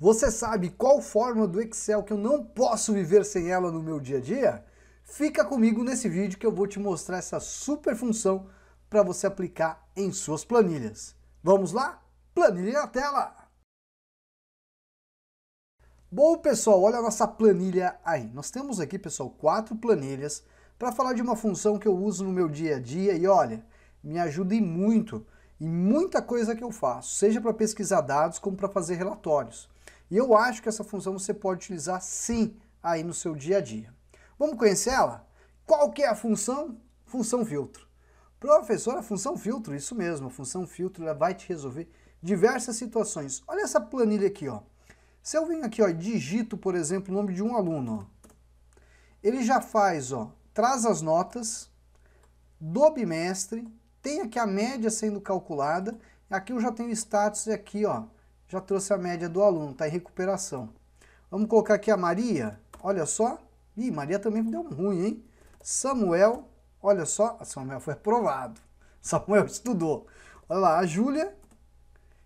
Você sabe qual fórmula do Excel que eu não posso viver sem ela no meu dia a dia? Fica comigo nesse vídeo que eu vou te mostrar essa super função para você aplicar em suas planilhas. Vamos lá? Planilha na tela! Bom pessoal, olha a nossa planilha aí. Nós temos aqui pessoal quatro planilhas para falar de uma função que eu uso no meu dia a dia e olha, me ajuda muito em muita coisa que eu faço, seja para pesquisar dados como para fazer relatórios. E eu acho que essa função você pode utilizar sim aí no seu dia a dia. Vamos conhecer ela? Qual que é a função? Função filtro. Professora, função filtro, isso mesmo, a função filtro ela vai te resolver diversas situações. Olha essa planilha aqui, ó. Se eu venho aqui, ó, digito, por exemplo, o nome de um aluno, ó, ele já faz, ó, traz as notas do bimestre, tem aqui a média sendo calculada, aqui eu já tenho status aqui, ó, já trouxe a média do aluno, está em recuperação. Vamos colocar aqui a Maria, olha só. Ih, Maria também deu um ruim, hein? Samuel, olha só, Samuel foi aprovado. Samuel estudou. Olha lá, a Júlia,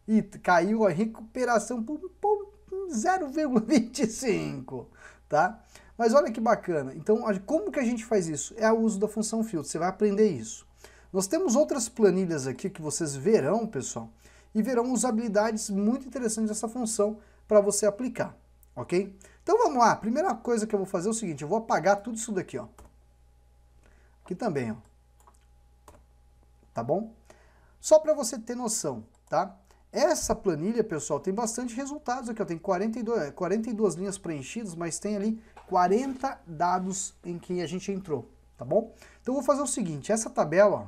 e caiu a recuperação por, por 0,25, tá? Mas olha que bacana. Então, como que a gente faz isso? É o uso da função filtro, você vai aprender isso. Nós temos outras planilhas aqui que vocês verão, pessoal, e verão usabilidades muito interessantes dessa função para você aplicar, ok? Então vamos lá, primeira coisa que eu vou fazer é o seguinte, eu vou apagar tudo isso daqui, ó. Aqui também, ó. Tá bom? Só para você ter noção, tá? Essa planilha, pessoal, tem bastante resultados aqui, ó, tem 42, 42 é, linhas preenchidas, mas tem ali 40 dados em que a gente entrou, tá bom? Então eu vou fazer o seguinte, essa tabela, ó,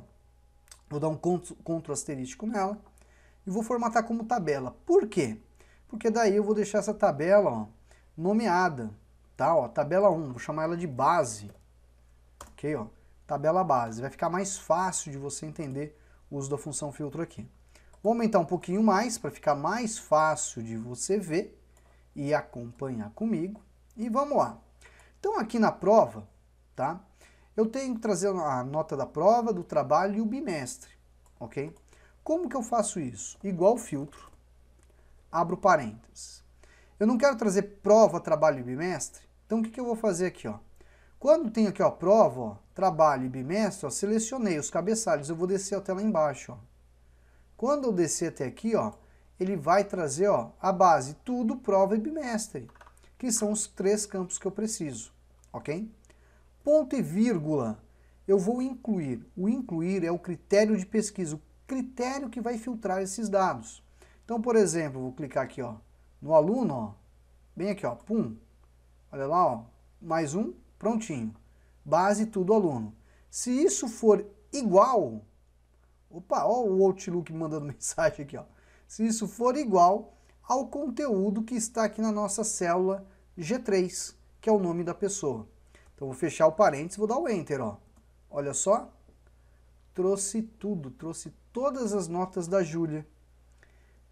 vou dar um cont, control asterístico nela, e vou formatar como tabela. Por quê? Porque daí eu vou deixar essa tabela ó, nomeada, tá? Ó, tabela 1, vou chamar ela de base, ok? Ó, tabela base, vai ficar mais fácil de você entender o uso da função filtro aqui. Vou aumentar um pouquinho mais para ficar mais fácil de você ver e acompanhar comigo. E vamos lá. Então aqui na prova, tá? Eu tenho que trazer a nota da prova, do trabalho e o bimestre, ok? Como que eu faço isso? Igual filtro, abro parênteses. Eu não quero trazer prova, trabalho e bimestre, então o que, que eu vou fazer aqui? Ó? Quando tem aqui ó, prova, ó, trabalho e bimestre, ó, selecionei os cabeçalhos, eu vou descer até lá embaixo. Ó. Quando eu descer até aqui, ó, ele vai trazer ó, a base tudo, prova e bimestre, que são os três campos que eu preciso, ok? Ponto e vírgula, eu vou incluir. O incluir é o critério de pesquisa, o critério que vai filtrar esses dados. Então, por exemplo, vou clicar aqui ó, no aluno, ó, bem aqui, ó, pum, olha lá, ó, mais um, prontinho, base tudo aluno. Se isso for igual, opa, ó o Outlook mandando mensagem aqui, ó, se isso for igual ao conteúdo que está aqui na nossa célula G3, que é o nome da pessoa. Então, vou fechar o parênteses, vou dar o Enter, ó. Olha só, trouxe tudo, trouxe tudo todas as notas da Júlia.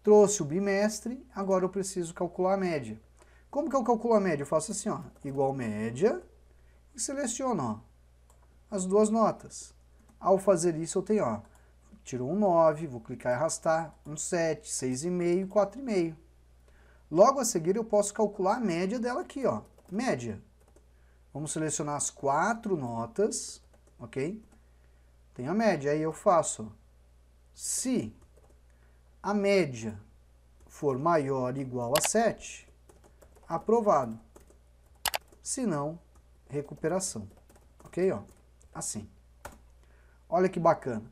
Trouxe o bimestre, agora eu preciso calcular a média. Como que eu calculo a média? Eu faço assim, ó, igual média, e seleciono, ó, as duas notas. Ao fazer isso, eu tenho, ó, tiro um 9, vou clicar e arrastar, um 7, 6,5, 4,5. Logo a seguir, eu posso calcular a média dela aqui, ó, média. Vamos selecionar as quatro notas, ok? tenho a média, aí eu faço, ó, se a média for maior ou igual a 7, aprovado. Se não, recuperação. Ok? Ó, assim. Olha que bacana.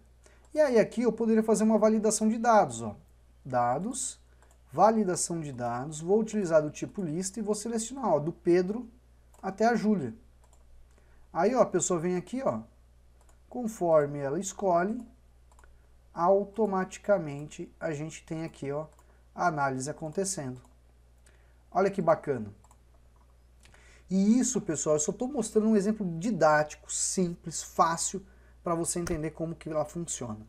E aí aqui eu poderia fazer uma validação de dados. Ó. Dados, validação de dados, vou utilizar do tipo lista e vou selecionar ó, do Pedro até a Júlia. Aí ó, a pessoa vem aqui, ó, conforme ela escolhe, automaticamente a gente tem aqui ó, a análise acontecendo. Olha que bacana. E isso, pessoal, eu só estou mostrando um exemplo didático, simples, fácil, para você entender como que ela funciona.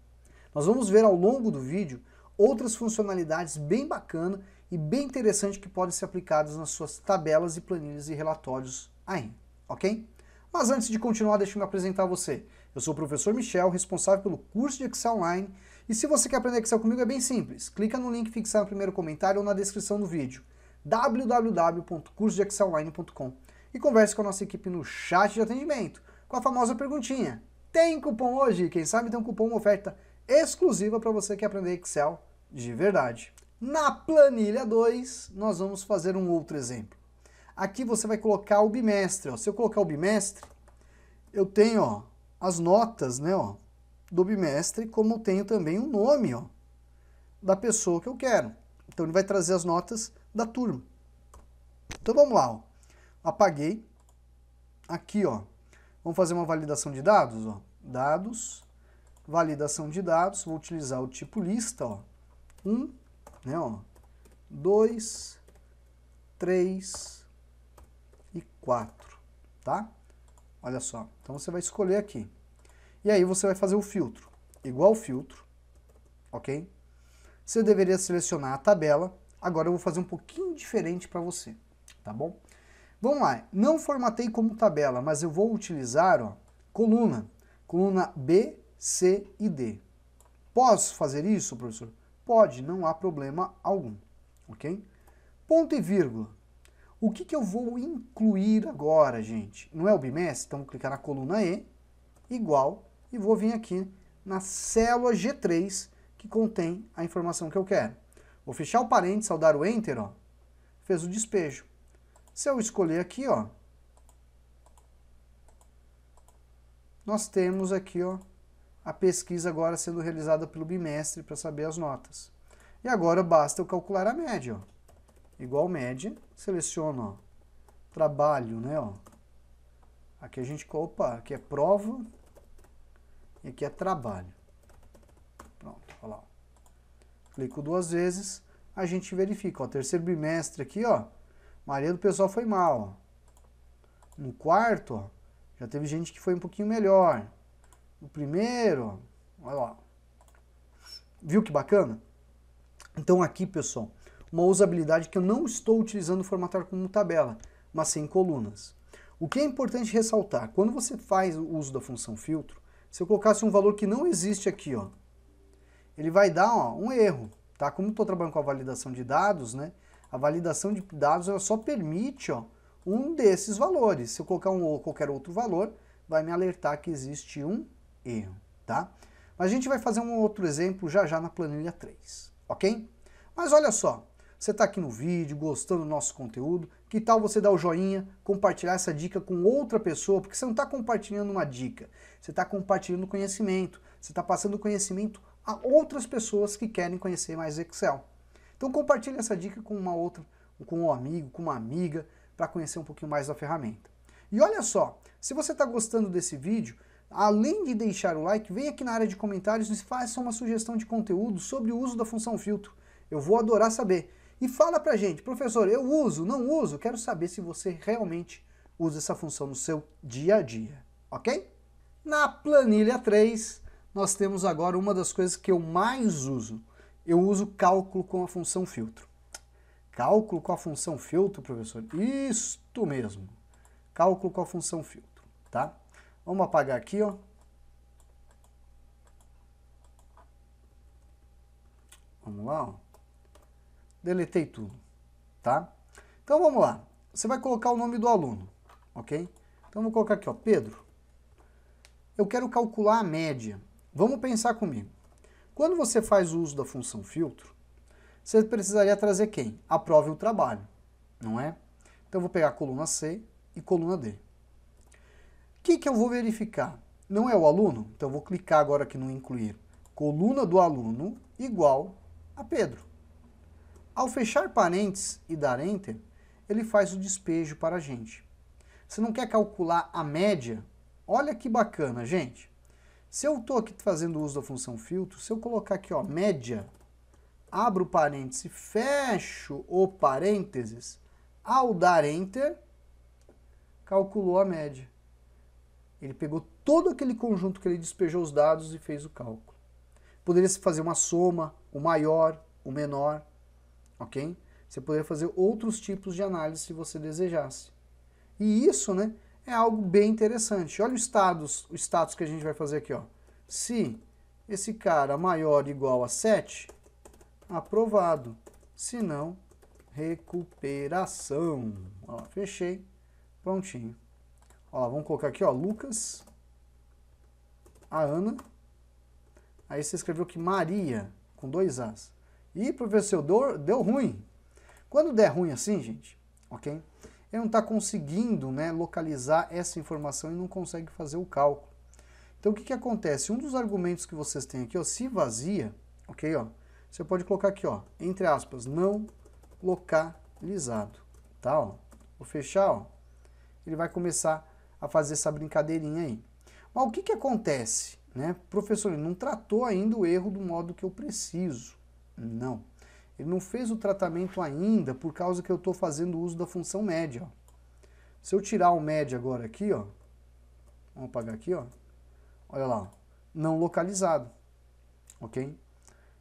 Nós vamos ver ao longo do vídeo outras funcionalidades bem bacana e bem interessante que podem ser aplicadas nas suas tabelas e planilhas e relatórios aí, ok? Mas antes de continuar, deixa eu me apresentar a você. Eu sou o professor Michel, responsável pelo curso de Excel Online, e se você quer aprender Excel comigo é bem simples. Clica no link fixado no primeiro comentário ou na descrição do vídeo, www.cursodeexcelonline.com e converse com a nossa equipe no chat de atendimento, com a famosa perguntinha: tem cupom hoje? Quem sabe tem um cupom, uma oferta exclusiva para você que aprender Excel de verdade. Na planilha 2, nós vamos fazer um outro exemplo. Aqui você vai colocar o bimestre. Ó. Se eu colocar o bimestre, eu tenho ó, as notas, né, ó, do bimestre, como eu tenho também o nome, ó, da pessoa que eu quero. Então ele vai trazer as notas da turma. Então vamos lá, ó. Apaguei. Aqui, ó. Vamos fazer uma validação de dados, ó. Dados, validação de dados, vou utilizar o tipo lista, ó. um, né, ó. dois, três e quatro, tá? Olha só. Então você vai escolher aqui. E aí você vai fazer o filtro. Igual filtro, ok? Você deveria selecionar a tabela. Agora eu vou fazer um pouquinho diferente para você, tá bom? Vamos lá. Não formatei como tabela, mas eu vou utilizar ó, coluna. Coluna B, C e D. Posso fazer isso, professor? Pode, não há problema algum, ok? Ponto e vírgula. O que, que eu vou incluir agora, gente? Não é o bimestre? Então, vou clicar na coluna E, igual, e vou vir aqui na célula G3, que contém a informação que eu quero. Vou fechar o parênteses, ao dar o Enter, ó, fez o despejo. Se eu escolher aqui, ó, nós temos aqui ó, a pesquisa agora sendo realizada pelo bimestre para saber as notas. E agora basta eu calcular a média. Ó igual média, seleciono ó, trabalho, né, ó. Aqui a gente, opa, aqui é prova e aqui é trabalho. Pronto, ó lá. Clico duas vezes, a gente verifica, ó, terceiro bimestre aqui, ó, maioria do pessoal foi mal, ó. No quarto, ó, já teve gente que foi um pouquinho melhor. No primeiro, ó, olha lá. Viu que bacana? Então aqui, pessoal, uma usabilidade que eu não estou utilizando formatar como tabela, mas sem colunas. O que é importante ressaltar, quando você faz o uso da função filtro, se eu colocasse um valor que não existe aqui, ó, ele vai dar ó, um erro, tá? Como estou trabalhando com a validação de dados, né? A validação de dados ela só permite ó, um desses valores. Se eu colocar um ou qualquer outro valor, vai me alertar que existe um erro, tá? Mas a gente vai fazer um outro exemplo já já na planilha 3, ok? Mas olha só, você está aqui no vídeo, gostando do nosso conteúdo? Que tal você dar o joinha, compartilhar essa dica com outra pessoa? Porque você não está compartilhando uma dica, você está compartilhando conhecimento. Você está passando conhecimento a outras pessoas que querem conhecer mais Excel. Então compartilhe essa dica com uma outra, com um amigo, com uma amiga, para conhecer um pouquinho mais da ferramenta. E olha só, se você está gostando desse vídeo, além de deixar o like, vem aqui na área de comentários e faça uma sugestão de conteúdo sobre o uso da função filtro. Eu vou adorar saber e fala para a gente, professor, eu uso, não uso, quero saber se você realmente usa essa função no seu dia a dia, ok? Na planilha 3, nós temos agora uma das coisas que eu mais uso. Eu uso cálculo com a função filtro. Cálculo com a função filtro, professor? Isto mesmo. Cálculo com a função filtro, tá? Vamos apagar aqui, ó. Vamos lá, ó. Deletei tudo, tá? Então vamos lá. Você vai colocar o nome do aluno, ok? Então vou colocar aqui, ó, Pedro. Eu quero calcular a média. Vamos pensar comigo. Quando você faz o uso da função filtro, você precisaria trazer quem? A prova e o trabalho, não é? Então eu vou pegar a coluna C e coluna D. O que, que eu vou verificar? Não é o aluno? Então eu vou clicar agora aqui no incluir coluna do aluno igual a Pedro. Ao fechar parênteses e dar Enter, ele faz o despejo para a gente. Você não quer calcular a média? Olha que bacana, gente. Se eu estou aqui fazendo uso da função filtro, se eu colocar aqui, ó, média, abro parênteses, fecho o parênteses, ao dar Enter, calculou a média. Ele pegou todo aquele conjunto que ele despejou os dados e fez o cálculo. Poderia-se fazer uma soma, o maior, o menor, ok? Você poderia fazer outros tipos de análise se você desejasse. E isso, né, é algo bem interessante. Olha o status, o status que a gente vai fazer aqui, ó. Se esse cara maior ou igual a 7, aprovado. Se não, recuperação. Ó, fechei. Prontinho. Ó, vamos colocar aqui, ó, Lucas, a Ana. Aí você escreveu que Maria, com dois As. E para o deu ruim. Quando der ruim assim, gente, ok? Ele não está conseguindo né, localizar essa informação e não consegue fazer o cálculo. Então, o que, que acontece? Um dos argumentos que vocês têm aqui, ó, se vazia, ok? Ó, você pode colocar aqui, ó, entre aspas, não localizado, tá? Ó. Vou fechar, ó. Ele vai começar a fazer essa brincadeirinha aí. Mas o que, que acontece? Né? Professor, ele não tratou ainda o erro do modo que eu preciso. Não. Ele não fez o tratamento ainda por causa que eu estou fazendo uso da função média. Ó. Se eu tirar o média agora aqui, ó, vamos apagar aqui, ó, olha lá, não localizado, ok?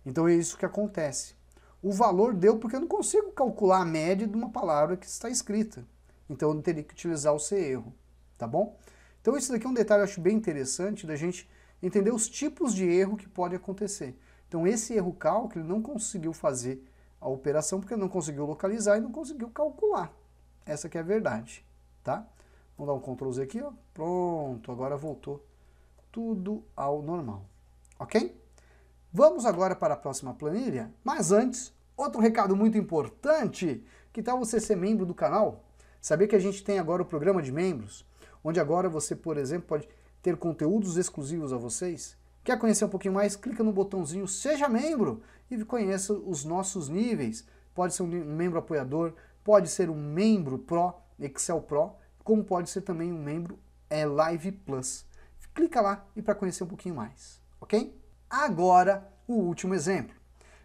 Então é isso que acontece. O valor deu porque eu não consigo calcular a média de uma palavra que está escrita. Então eu não teria que utilizar o C-erro, tá bom? Então isso daqui é um detalhe que eu acho bem interessante da gente entender os tipos de erro que pode acontecer. Então, esse erro cálculo ele não conseguiu fazer a operação porque ele não conseguiu localizar e não conseguiu calcular. Essa que é a verdade, tá? Vamos dar um Ctrl Z aqui, ó. Pronto, agora voltou tudo ao normal, ok? Vamos agora para a próxima planilha, mas antes, outro recado muito importante, que tal você ser membro do canal? Saber que a gente tem agora o programa de membros, onde agora você, por exemplo, pode ter conteúdos exclusivos a vocês, Quer conhecer um pouquinho mais? Clica no botãozinho Seja Membro e conheça os nossos níveis. Pode ser um membro apoiador, pode ser um membro Pro, Excel Pro, como pode ser também um membro é, Live Plus. Clica lá e para conhecer um pouquinho mais, ok? Agora, o último exemplo.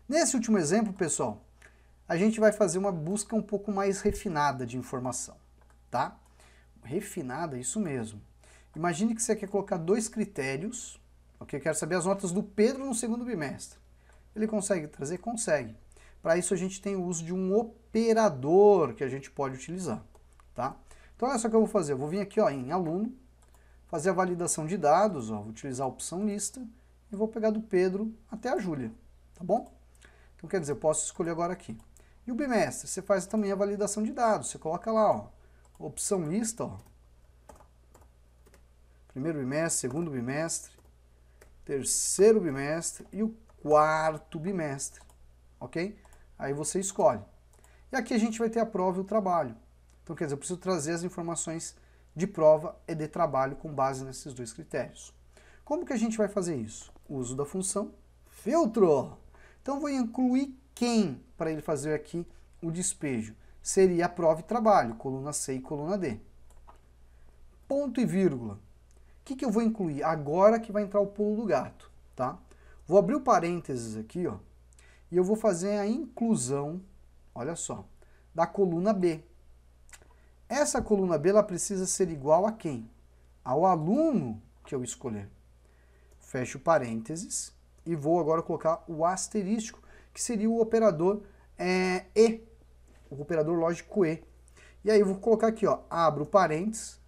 Nesse último exemplo, pessoal, a gente vai fazer uma busca um pouco mais refinada de informação, tá? Refinada, isso mesmo. Imagine que você quer colocar dois critérios Ok, eu quero saber as notas do Pedro no segundo bimestre. Ele consegue trazer? Consegue. Para isso a gente tem o uso de um operador que a gente pode utilizar, tá? Então olha só o que eu vou fazer. Eu vou vir aqui ó, em aluno, fazer a validação de dados, ó, vou utilizar a opção lista e vou pegar do Pedro até a Júlia, tá bom? Então quer dizer, eu posso escolher agora aqui. E o bimestre, você faz também a validação de dados, você coloca lá, ó, opção lista, ó, primeiro bimestre, segundo bimestre, terceiro bimestre e o quarto bimestre, ok? Aí você escolhe. E aqui a gente vai ter a prova e o trabalho. Então, quer dizer, eu preciso trazer as informações de prova e de trabalho com base nesses dois critérios. Como que a gente vai fazer isso? Uso da função filtro. Então, vou incluir quem para ele fazer aqui o despejo? Seria a prova e trabalho, coluna C e coluna D. Ponto e vírgula que, que eu vou incluir? Agora que vai entrar o pulo do gato, tá? Vou abrir o parênteses aqui, ó, e eu vou fazer a inclusão, olha só, da coluna B. Essa coluna B ela precisa ser igual a quem? Ao aluno que eu escolher. Fecho parênteses e vou agora colocar o asterisco, que seria o operador é, E, o operador lógico E. E aí eu vou colocar aqui, ó, abro parênteses,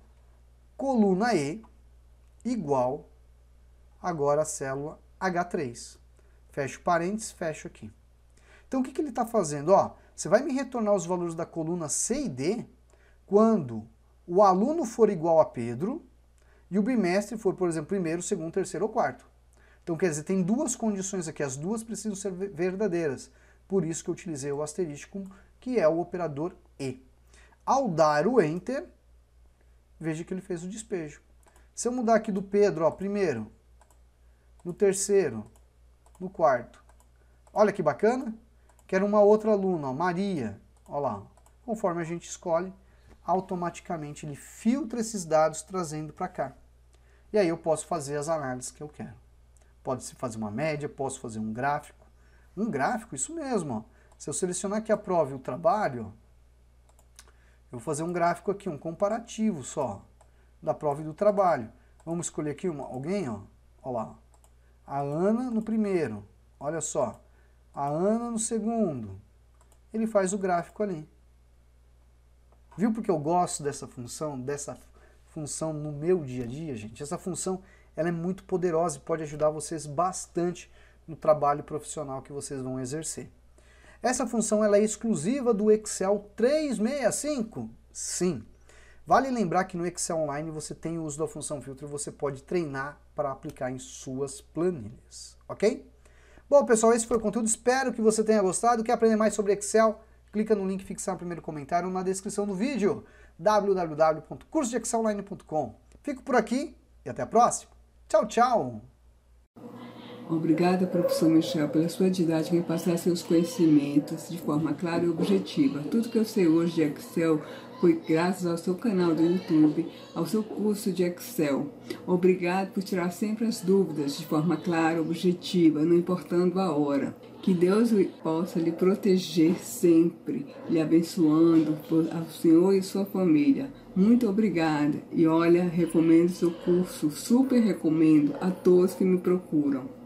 coluna E, igual agora a célula H3. Fecho parênteses, fecho aqui. Então, o que, que ele está fazendo? Ó, você vai me retornar os valores da coluna C e D quando o aluno for igual a Pedro e o bimestre for, por exemplo, primeiro, segundo, terceiro ou quarto. Então, quer dizer, tem duas condições aqui, as duas precisam ser verdadeiras. Por isso que eu utilizei o asterisco, que é o operador E. Ao dar o Enter, veja que ele fez o despejo. Se eu mudar aqui do Pedro, ó, primeiro, no terceiro, no quarto. Olha que bacana. Quero uma outra aluna, ó, Maria. Olha lá. Conforme a gente escolhe, automaticamente ele filtra esses dados trazendo para cá. E aí eu posso fazer as análises que eu quero. Pode-se fazer uma média, posso fazer um gráfico. Um gráfico, isso mesmo. Ó. Se eu selecionar que aprove o trabalho, eu vou fazer um gráfico aqui, um comparativo só da prova e do trabalho. Vamos escolher aqui uma, alguém, ó. Olha lá. A Ana no primeiro. Olha só. A Ana no segundo. Ele faz o gráfico ali. Viu porque eu gosto dessa função, dessa função no meu dia a dia, gente? Essa função ela é muito poderosa e pode ajudar vocês bastante no trabalho profissional que vocês vão exercer. Essa função ela é exclusiva do Excel 365? Sim. Vale lembrar que no Excel Online você tem o uso da função filtro e você pode treinar para aplicar em suas planilhas, ok? Bom, pessoal, esse foi o conteúdo. Espero que você tenha gostado. Quer aprender mais sobre Excel? Clica no link fixado no primeiro comentário na descrição do vídeo. www.cursodeexcelonline.com Fico por aqui e até a próxima. Tchau, tchau! Obrigada, professor Michel, pela sua didática em passar seus conhecimentos de forma clara e objetiva. Tudo que eu sei hoje de Excel foi graças ao seu canal do YouTube, ao seu curso de Excel. Obrigado por tirar sempre as dúvidas de forma clara, objetiva, não importando a hora. Que Deus possa lhe proteger sempre, lhe abençoando ao Senhor e sua família. Muito obrigada e olha, recomendo seu curso, super recomendo a todos que me procuram.